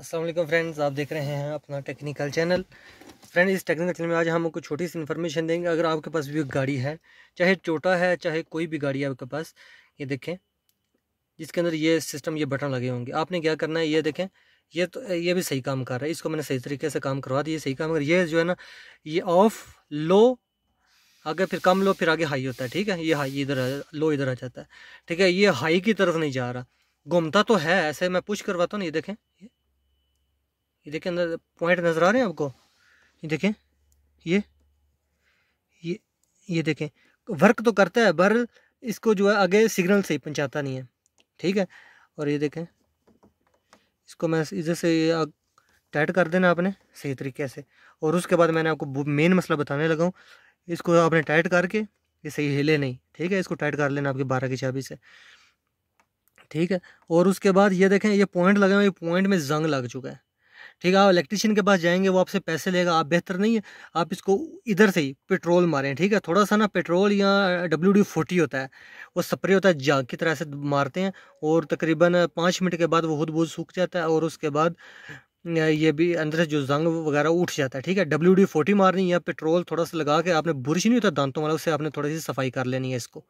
Aslam friends आप देख रहे हैं अपना टेक्निकल चैनल फ्रेंड इस टेक्निकल चैनल में आज हम आपको छोटी सी इन्फॉर्मेशन देंगे अगर आपके पास भी गाड़ी है चाहे छोटा है चाहे कोई भी गाड़ी है आपके पास ये देखें जिसके अंदर ये सिस्टम ये बटन लगे होंगे आपने क्या करना है ये देखें ये तो ये भी सही काम कर रहा है इसको मैंने सही तरीके से काम करवा दिया सही काम कर ये जो है ना ये ऑफ लो आगे फिर कम लो फिर आगे हाई होता है ठीक है ये हाई इधर लो इधर आ जाता है ठीक है ये हाई की तरफ नहीं जा रहा घूमता तो है ऐसे मैं पुश करवाता हूँ ना ये देखें ये देखिए अंदर पॉइंट नज़र आ रहे हैं आपको ये देखें ये ये ये देखें वर्क तो करता है पर इसको जो है आगे सिग्नल से ही पहुँचाता नहीं है ठीक है और ये देखें इसको मैं इधर से टाइट कर देना आपने सही तरीके से और उसके बाद मैंने आपको मेन मसला बताने लगा हूँ इसको आपने टाइट करके ये सही हिले नहीं ठीक है इसको टाइट कर लेना आपके बारह की चाबी से ठीक है और उसके बाद ये देखें ये पॉइंट लगा हुआ पॉइंट में जंग लग चुका है ठीक है आप इलेक्ट्रीशियन के पास जाएंगे वो आपसे पैसे लेगा आप बेहतर नहीं है आप इसको इधर से ही पेट्रोल मारें ठीक है थोड़ा सा ना पेट्रोल या डब्ल्यू डी फोर्टी होता है वो स्प्रे होता है जाग की तरह से मारते हैं और तकरीबन पाँच मिनट के बाद वो खुद बहुत सूख जाता है और उसके बाद ये भी अंदर से जो जंग वगैरह उठ जाता है ठीक है डब्ल्यू डी फोर्टी मारनी या पेट्रोल थोड़ा सा लगा के आपने बुरश नहीं होता दांतों वाला उससे आपने थोड़ी सी सफाई कर लेनी है इसको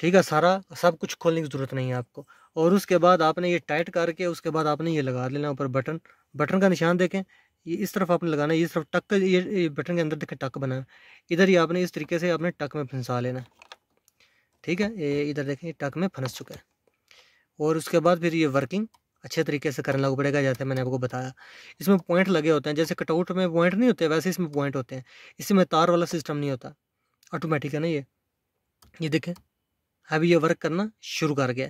ठीक है सारा सब कुछ खोलने की ज़रूरत नहीं है आपको और उसके बाद आपने ये टाइट करके उसके बाद आपने ये लगा लेना ऊपर बटन बटन का निशान देखें ये इस तरफ आपने लगाना है इस तरफ टक ये, बटन के अंदर देखें टक बनाना इधर ही आपने इस तरीके से अपने टक में फंसा लेना ठीक है ये इधर देखें टक में फंस चुका है और उसके बाद फिर ये वर्किंग अच्छे तरीके से करना पड़ेगा जैसे मैंने आपको बताया इसमें पॉइंट लगे होते हैं जैसे कटआउट में पॉइंट नहीं होते वैसे इसमें पॉइंट होते हैं इसमें तार वाला सिस्टम नहीं होता ऑटोमेटिक है ना ये ये देखें अभी ये वर्क करना शुरू कर गया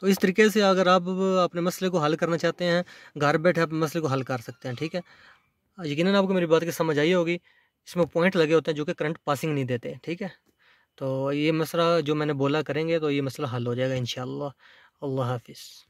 तो इस तरीके से अगर आप अपने मसले को हल करना चाहते हैं घर बैठे आप मसले को हल कर सकते हैं ठीक है यकीन आपको मेरी बात की समझ आई होगी इसमें पॉइंट लगे होते हैं जो कि करंट पासिंग नहीं देते ठीक है तो ये मसला जो मैंने बोला करेंगे तो ये मसला हल हो जाएगा इन अल्लाह हाफिज़